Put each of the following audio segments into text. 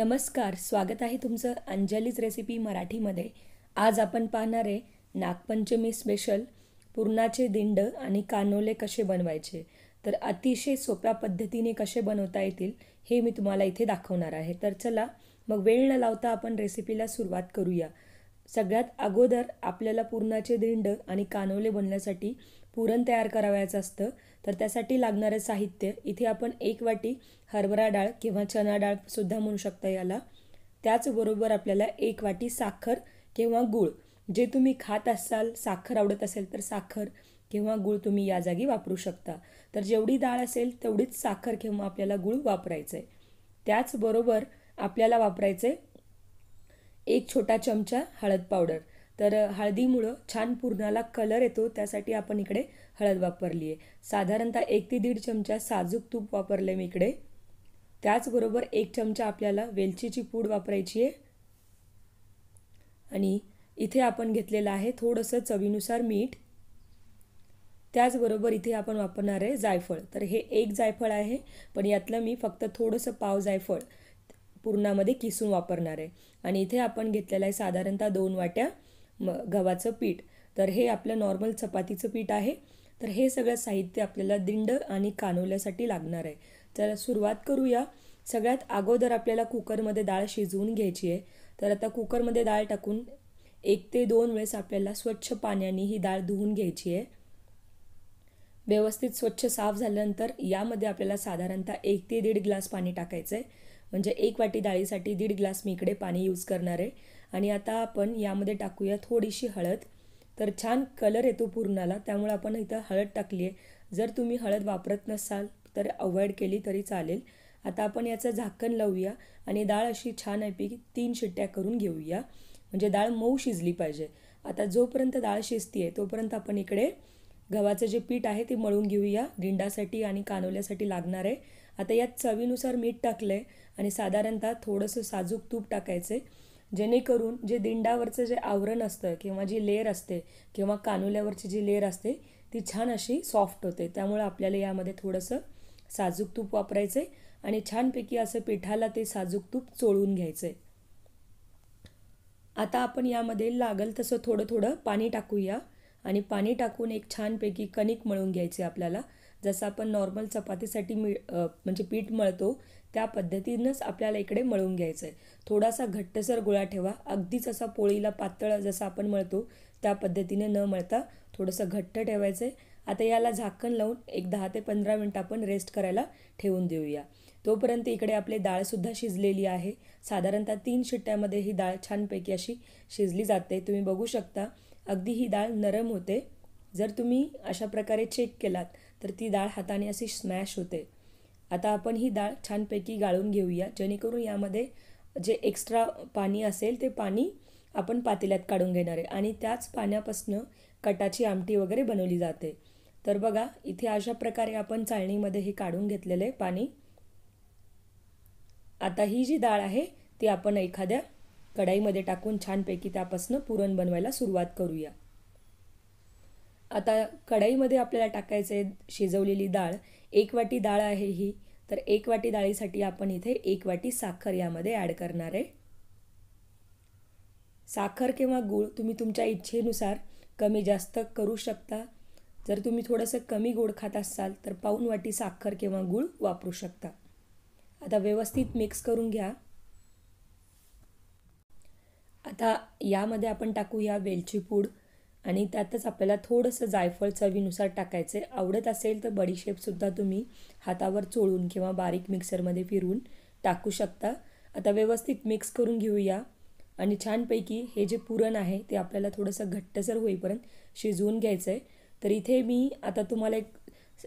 नमस्कार स्वागत आहे तुमचं अंजलीज रेसिपी मराठीमध्ये आज आपण पाहणार आहे नागपंचमी स्पेशल पुरणाचे दिंड आणि कानोले कसे बनवायचे तर अतिशय सोप्या पद्धतीने कसे बनवता येतील हे मी तुम्हाला इथे दाखवणार आहे तर चला मग वेळ न लावता आपण रेसिपीला सुरुवात करूया सगळ्यात अगोदर आपल्याला पुरणाचे दिंड आणि कानवले बनण्यासाठी पुरण तयार करावयाचं असतं तर त्यासाठी लागणारं साहित्य इथे आपण एक वाटी हरभरा डाळ किंवा चना डाळसुद्धा म्हणू शकता याला त्याचबरोबर आपल्याला एक वाटी साखर किंवा गूळ जे तुम्ही खात असाल साखर आवडत असेल तर साखर किंवा गूळ तुम्ही या जागी वापरू शकता तर जेवढी डाळ असेल तेवढीच साखर किंवा आपल्याला गूळ वापरायचं आहे त्याचबरोबर आपल्याला वापरायचे एक छोटा चमचा हळद पावडर तर हळदीमुळं छान पूर्णाला कलर येतो त्यासाठी आपण इकडे हळद वापरली आहे साधारणतः एक ते दीड चमचा साजूक तूप वापरलं मी इकडे त्याचबरोबर एक चमचा आपल्याला वेलचीची पूड वापरायची आहे आणि इथे आपण घेतलेलं आहे थोडंसं चवीनुसार मीठ त्याचबरोबर इथे आपण वापरणार आहे जायफळ तर हे एक जायफळ आहे पण यातलं मी फक्त थोडंसं पाव जायफळ पूर्णामध्ये किसून वापरणार आहे आणि इथे आपण घेतलेलं आहे साधारणतः दोन वाट्या म गव्हाचं पीठ तर हे आपलं नॉर्मल चपातीचं पीठ आहे तर हे सगळं साहित्य आपल्याला दिंड आणि कानवल्यासाठी लागणार आहे तर सुरुवात करूया सगळ्यात अगोदर आपल्याला कुकरमध्ये डाळ शिजवून घ्यायची आहे तर आता कुकरमध्ये डाळ टाकून एक ते दोन वेळेस आपल्याला स्वच्छ पाण्याने ही डाळ धुवून घ्यायची आहे व्यवस्थित स्वच्छ साफ झाल्यानंतर यामध्ये आपल्याला साधारणतः एक ते दीड ग्लास पाणी टाकायचं आहे म्हणजे एक वाटी डाळीसाठी दीड ग्लास मी इकडे पाणी यूज करणार आहे आणि आता आपण यामध्ये टाकूया थोडीशी हळद तर छान कलर येतो पूर्णाला त्यामुळे आपण इथं हळद टाकली आहे जर तुम्ही हळद वापरत नसाल तर अवॉइड केली तरी चालेल आता आपण याचं झाकण लावूया आणि डाळ अशी छान आहे तीन शिट्ट्या करून घेऊया म्हणजे डाळ मऊ शिजली पाहिजे आता जोपर्यंत डाळ शिजती आहे तोपर्यंत आपण इकडे गव्हाचं जे पीठ आहे ते मळून घेऊया गिंडासाठी आणि कानवल्यासाठी लागणार आहे आता यात चवीनुसार मीठ टाकलं आहे आणि साधारणतः थोडंसं साजूक तूप आहे जेणेकरून जे दिंडावरचं जे आवरण असतं किंवा जी लेअर असते किंवा कानुल्यावरची जी लेअर असते ती छान अशी सॉफ्ट होते त्यामुळे आपल्याला यामध्ये थोडंसं साजूक तूप वापरायचं आहे आणि छानपैकी असं पिठाला ते साजूक तूप चोळून घ्यायचं आहे आता आपण यामध्ये लागल तसं थोडं थोडं पाणी टाकूया आणि पाणी टाकून एक छानपैकी कणिक मळून घ्यायचे आपल्याला जसं आपण नॉर्मल चपातीसाठी मिळ म्हणजे पीठ मळतो त्या पद्धतीनंच आपल्याला इकडे मळून घ्यायचं आहे थोडासा घट्टसर गोळा ठेवा अगदीच असा पोळीला पातळ जसं आपण मळतो त्या पद्धतीने न मळता थोडंसं घट्ट ठेवायचं आहे आता याला झाकण लावून एक दहा ते पंधरा मिनटं आपण रेस्ट करायला ठेवून देऊया तोपर्यंत इकडे आपले डाळसुद्धा शिजलेली आहे साधारणतः तीन शिट्ट्यामध्ये ही डाळ छानपैकी अशी शिजली जाते तुम्ही बघू शकता अगदी ही डाळ नरम होते जर तुम्ही अशा प्रकारे चेक केलात तर ती डाळ हाताने अशी स्मॅश होते आता आपण ही डाळ छानपैकी गाळून घेऊया जेणेकरून यामध्ये जे एक्स्ट्रा पाणी असेल ते पाणी आपण पातेल्यात काढून घेणार आहे आणि त्याच पाण्यापासनं कटाची आमटी वगैरे बनवली जाते तर बघा इथे अशा प्रकारे आपण चाळणीमध्ये हे काढून घेतलेले पाणी आता ही जी डाळ आहे ती आपण एखाद्या कढाईमध्ये टाकून छानपैकी त्यापासून पुरण बनवायला सुरुवात करूया आता कढाईमध्ये आपल्याला टाकायचं आहे शिजवलेली डाळ एक वाटी डाळ आहे ही तर एक वाटी डाळीसाठी आपण इथे एक वाटी साखर यामध्ये ॲड करणार आहे साखर किंवा गूळ तुम्ही तुमच्या इच्छेनुसार कमी जास्त करू शकता जर तुम्ही थोडंसं कमी गोड खात असाल तर पाऊन वाटी साखर किंवा गूळ वापरू शकता आता व्यवस्थित मिक्स करून घ्या आता यामध्ये आपण टाकूया वेलची पूड आणि त्यातच आपल्याला थोडंसं जायफळ चवीनुसार टाकायचं आहे आवडत असेल तर बडीशेपसुद्धा तुम्ही हातावर चोळून किंवा बारीक मिक्सरमध्ये फिरून टाकू शकता आता व्यवस्थित मिक्स करून घेऊया आणि छानपैकी हे जे पुरण आहे ते आपल्याला थोडंसं घट्टसर होईपर्यंत शिजवून घ्यायचं आहे तर इथे मी आता तुम्हाला एक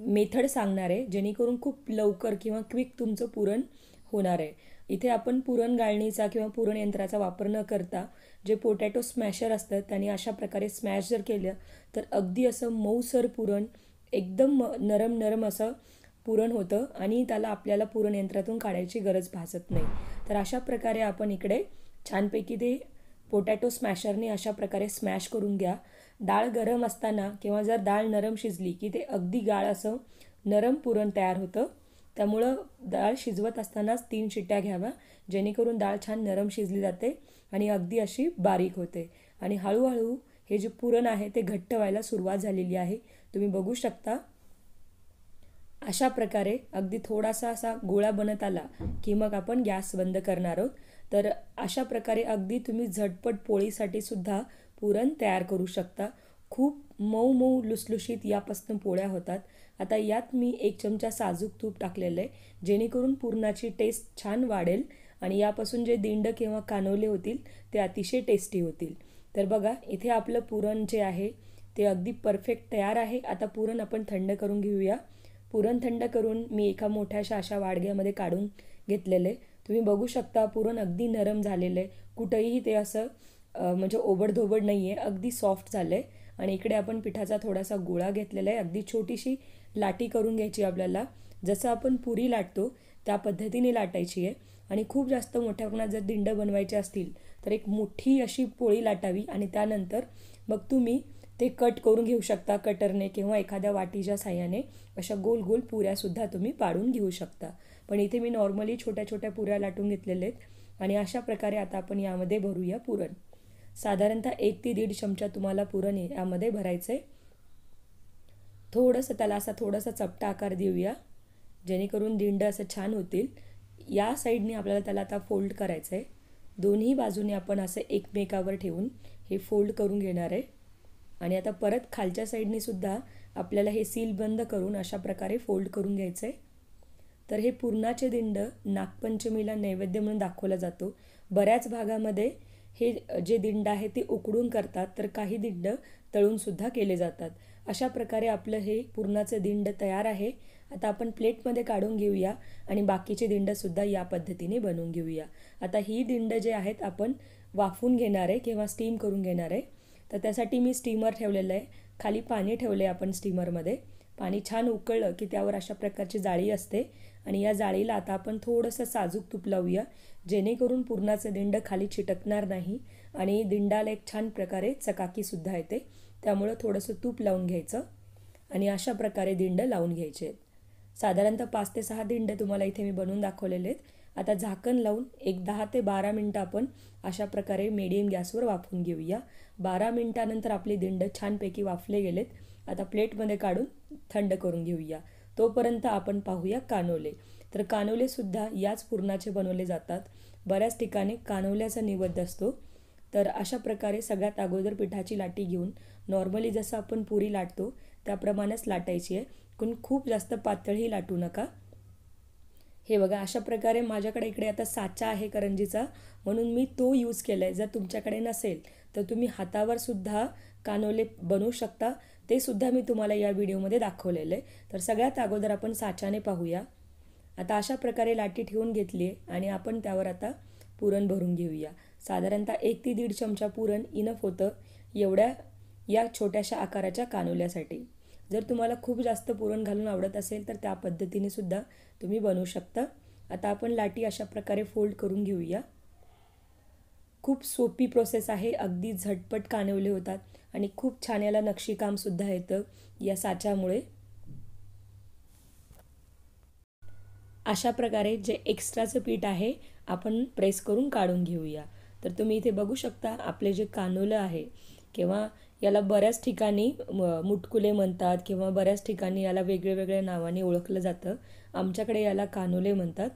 मेथड सांगणार आहे जेणेकरून खूप लवकर किंवा क्विक तुमचं पुरण होणार आहे इथे आपण पुरण गाळणीचा किंवा पुरण यंत्राचा वापर न करता जे पोटॅटो स्मॅशर असतात त्यांनी अशा प्रकारे स्मॅश जर केलं तर अगदी असं मऊसर पुरण एकदम नरम नरम असं पुरण होतं आणि त्याला आपल्याला पुरण यंत्रातून काढायची गरज भासत नाही तर अशा प्रकारे आपण इकडे छानपैकी ते पोटॅटो स्मॅशरने अशा प्रकारे स्मॅश करून घ्या डाळ गरम असताना किंवा जर डाळ नरम शिजली की ते अगदी गाळ असं नरम पुरण तयार होतं त्यामुळं डाळ शिजवत असतानाच तीन शिट्ट्या घ्याव्या जेणेकरून डाळ छान नरम शिजली जाते आणि अगदी अशी बारीक होते आणि हळूहळू हे जे पुरण आहे ते घट्ट व्हायला सुरुवात झालेली आहे तुम्ही बघू शकता अशा प्रकारे अगदी थोडासा असा गोळा बनत आला की मग आपण गॅस बंद करणार आहोत तर अशा प्रकारे अगदी तुम्ही झटपट पोळीसाठी सुद्धा पुरण तयार करू शकता खूप मऊ मऊ लुसलुशीत यापासून पोळ्या होतात आता यात मी एक चमचा साजूक तूप टाकलेलं आहे जेणेकरून पुरणाची टेस्ट छान वाढेल आणि यापासून जे दिंड किंवा कानवले होतील ते अतिशय टेस्टी होतील तर बघा इथे आपलं पुरण जे आहे ते अगदी परफेक्ट तयार आहे आता पुरण आपण थंड करून घेऊया पुरण थंड करून मी एका मोठ्याशा अशा वाडग्यामध्ये काढून घेतलेलं आहे तुम्ही बघू शकता पुरण अगदी नरम झालेलं आहे कुठंही ते असं म्हणजे ओबडधोबड नाही आहे अगदी सॉफ्ट झालं आहे आणि इकडे आपण पिठाचा थोडासा गोळा घेतलेला आहे अगदी छोटीशी लाटी करून घ्यायची आपल्याला जसं आपण पुरी लाटतो त्या पद्धतीने लाटायची आहे आणि खूप जास्त मोठ्या प्रमाणात जर दिंड बनवायचे असतील तर एक मोठी अशी पोळी लाटावी आणि त्यानंतर मग तुम्ही ते कट करून घेऊ शकता कटरने किंवा एखाद्या वाटीच्या साह्याने अशा गोल गोल पुऱ्यासुद्धा तुम्ही पाडून घेऊ शकता पण इथे मी नॉर्मली छोट्या छोट्या पुऱ्या लाटून घेतलेल्या आहेत आणि अशा प्रकारे आता आपण यामध्ये भरूया पुरण साधारणतः एक ते दीड चमचा तुम्हाला पुरण यामध्ये भरायचं आहे थोडंसं त्याला असा थोडासा चपटा आकार देऊया जेणेकरून दिंड असं छान होतील या साईडने आपल्याला त्याला आता फोल्ड करायचं आहे दोन्ही बाजूने आपण असं एकमेकावर ठेवून हे फोल्ड करून घेणार आहे आणि आता परत खालच्या साईडने सुद्धा आपल्याला हे सील बंद करून अशा प्रकारे फोल्ड करून घ्यायचं आहे तर हे पूर्णाचे दिंड नागपंचमीला नैवेद्य म्हणून दाखवला जातो बऱ्याच भागामध्ये हे जे दिंड आहे ते उकडून करतात तर काही दिंड तळूनसुद्धा केले जातात अशा प्रकारे आपलं हे पूर्णाचं दिंड तयार आहे आता आपण प्लेटमध्ये काढून घेऊया आणि बाकीचे दिंडसुद्धा या पद्धतीने बनवून घेऊया आता ही दिंड जे आहेत आपण वाफून घेणार आहे किंवा स्टीम करून घेणार आहे तर त्यासाठी मी स्टीमर ठेवलेलं आहे खाली पाणी ठेवलं आहे आपण स्टीमरमध्ये पाणी छान उकळलं की त्यावर अशा प्रकारची जाळी असते आणि या जाळीला आता आपण थोडंसं साजूक तूप लावूया जेणेकरून पूर्णाचं दिंड खाली चिटकणार नाही आणि दिंडाला एक छान प्रकारे चकाकीसुद्धा येते त्यामुळं थोडंसं तूप लावून घ्यायचं आणि अशा प्रकारे दिंड लावून घ्यायचे आहेत साधारणतः पाच ते सहा दिंड तुम्हाला इथे मी बनवून दाखवलेले आहेत आता झाकण लावून एक दहा ते बारा मिनटं आपण अशा प्रकारे मिडियम गॅसवर वाफून घेऊया बारा मिनटानंतर आपली दिंड छानपैकी वाफले गेलेत आता प्लेटमध्ये काढून थंड करून घेऊया तोपर्यंत आपण पाहूया कानोले तर कानोलेसुद्धा याच पुरणाचे बनवले जातात बऱ्याच ठिकाणी कानोल्याचा निवद असतो तर अशा प्रकारे सगळ्यात अगोदर पिठाची लाटी घेऊन नॉर्मली जसं आपण पुरी लाटतो त्याप्रमाणेच लाटायची आहे पण खूप जास्त पातळी लाटू नका हे बघा अशा प्रकारे माझ्याकडे इकडे आता साचा आहे करंजीचा म्हणून मी तो यूज केला आहे जर तुमच्याकडे नसेल तर तुम्ही हातावर सुद्धा कानोले बनवू शकता ते सुद्धा मी तुम्हाला या व्हिडिओमध्ये दाखवलेलं आहे तर सगळ्यात अगोदर आपण साच्याने पाहूया आता अशा प्रकारे लाटी ठेवून घेतली आहे आणि आपण त्यावर आता पुरण भरून घेऊया साधारणतः एक ते दीड चमचा पुरण इनफ होतं एवढ्या या छोट्याशा आकाराच्या कानुल्यासाठी जर तुम्हाला खूप जास्त पुरण घालून आवडत असेल तर त्या पद्धतीने सुद्धा तुम्ही बनवू शकता आता आपण लाटी अशा प्रकारे फोल्ड करून घेऊया खूप सोपी प्रोसेस आहे अगदी झटपट कानवले होतात आणि खूप छान याला नक्षीकामसुद्धा येतं या साच्यामुळे अशा प्रकारे जे एक्स्ट्राचं पीठ आहे आपण प्रेस करून काढून घेऊया तर तुम्ही इथे बघू शकता आपले जे कानोलं आहे किंवा याला बऱ्याच ठिकाणी मुटकुले म्हणतात किंवा बऱ्याच ठिकाणी याला वेगळ्या वेगळ्या नावाने ओळखलं जातं आमच्याकडे याला कानोले म्हणतात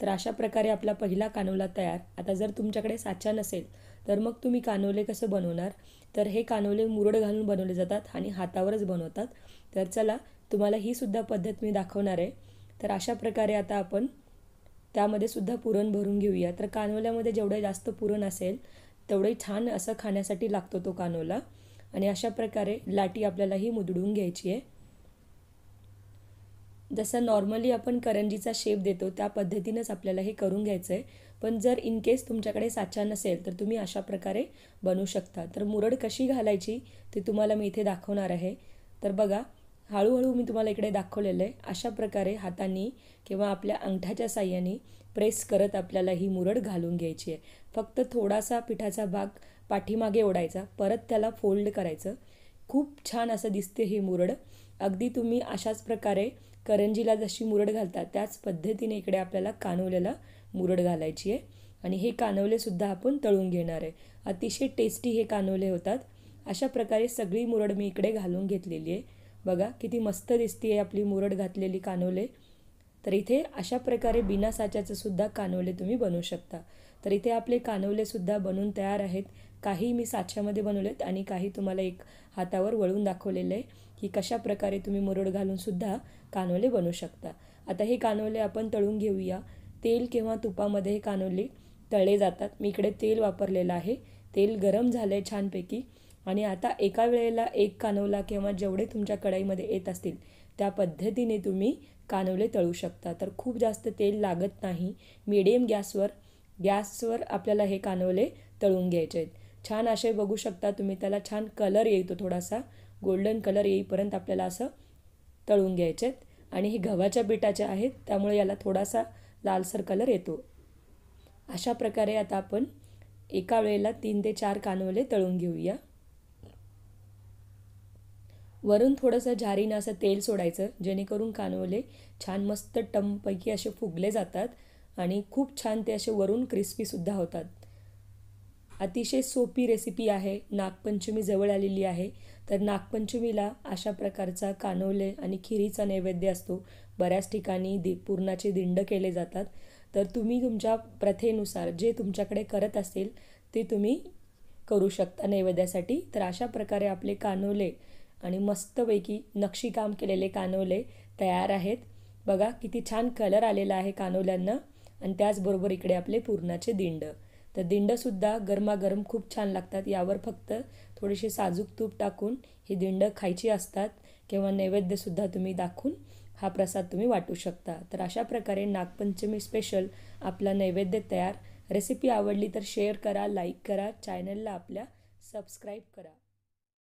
तर अशा प्रकारे आपला पहिला कानोला तयार आता जर तुमच्याकडे साचा नसेल तर मग तुम्ही कानोले कसं बनवणार तर हे कानोले मुरड घालून बनवले जातात आणि हातावरच बनवतात तर चला तुम्हाला ही सुद्धा पद्धत मी दाखवणार आहे तर अशा प्रकारे आता आपण त्यामध्ये सुद्धा पुरण भरून घेऊया तर कानोल्यामध्ये जेवढं जास्त पुरण असेल तेवढे छान असं खाण्यासाठी लागतो तो कानोला आणि अशा प्रकारे लाटी आपल्याला ही मुदडून घ्यायची आहे जसं नॉर्मली आपण करंजीचा शेप देतो त्या पद्धतीनंच आपल्याला हे करून घ्यायचं आहे पण जर इन केस तुमच्याकडे साचा नसेल तर तुम्ही अशा प्रकारे बनवू शकता तर मुरड कशी घालायची ते तुम्हाला मी इथे दाखवणार आहे तर बघा हळूहळू मी तुम्हाला इकडे दाखवलेलं आहे अशा प्रकारे हातांनी किंवा आपल्या अंगठ्याच्या साह्याने प्रेस करत आपल्याला ही मुरड घालून घ्यायची आहे फक्त थोडासा पिठाचा भाग पाठीमागे ओढायचा परत त्याला फोल्ड करायचं खूप छान असं दिसते ही मुरड अगदी तुम्ही अशाच प्रकारे करंजीला जशी मुरड घालतात त्याच पद्धतीने इकडे आपल्याला कानवलेला मुरड घालायची आहे आणि हे कानवलेसुद्धा आपण तळून घेणार आहे अतिशय टेस्टी हे कानवले होतात अशा प्रकारे सगळी मुरड मी इकडे घालून घेतलेली आहे बघा किती मस्त दिसती आहे आपली मुरड घातलेली कानवले तर इथे अशा प्रकारे बिना साच्याचं सुद्धा कानवले तुम्ही बनवू शकता तर इथे आपले कानवलेसुद्धा बनून तयार आहेत काही मी साच्यामध्ये बनवलेत आणि काही तुम्हाला एक हातावर वळून दाखवलेलं आहे की कशा प्रकारे तुम्ही मुरड घालूनसुद्धा कानवले बनवू शकता आता हे कानवले आपण तळून घेऊया तेल किंवा तुपामध्ये हे कानवले तळले जातात मी इकडे तेल वापरलेलं आहे तेल गरम झालं आहे छानपैकी आणि आता एका वेळेला एक कानवला किंवा जेवढे तुमच्या कढाईमध्ये येत असतील त्या पद्धतीने तुम्ही कानवले तळू शकता तर खूप जास्त तेल लागत नाही मीडियम गॅसवर गॅसवर आपल्याला हे कानवले तळून घ्यायचे आहेत छान असे बघू शकता तुम्ही त्याला छान कलर येतो थोडासा गोल्डन कलर येईपर्यंत आपल्याला असं तळून घ्यायचे आहेत आणि हे गव्हाच्या पिठाचे आहेत त्यामुळे याला थोडासा लालसर कलर येतो अशा प्रकारे आता आपण एका वेळेला तीन ते चार कानवले तळून घेऊया वरून थोडंसं झारीनं असं तेल सोडायचं जेणेकरून कानवले छान मस्त टमपैकी असे फुगले जातात आणि खूप छान ते असे वरून क्रिस्पीसुद्धा होतात अतिशय सोपी रेसिपी आहे नागपंचमी जवळ आलेली आहे तर नागपंचमीला अशा प्रकारचा कानवले आणि खिरीचा नैवेद्य असतो बऱ्याच ठिकाणी दि पूर्णाचे दिंड केले जातात तर तुम्ही तुमच्या प्रथेनुसार जे तुमच्याकडे करत असेल ते तुम्ही करू शकता नैवेद्यासाठी तर अशा प्रकारे आपले कानवले आणि मस्तपैकी नक्षीकाम केलेले कानवले तयार आहेत बघा किती छान कलर आलेला आहे कानवल्यांना आणि त्याचबरोबर इकडे आपले पुरणाचे दिंड तर दिंडसुद्धा गरमागरम खूप छान लागतात यावर फक्त थोडेसे साजूक तूप टाकून ही दिंड खायची असतात किंवा नैवेद्यसुद्धा तुम्ही दाखवून हा प्रसाद तुम्ही वाटू शकता तर अशा प्रकारे नागपंचमी स्पेशल आपला नैवेद्य तयार रेसिपी आवडली तर शेअर करा लाईक करा चॅनलला आपल्या सबस्क्राईब करा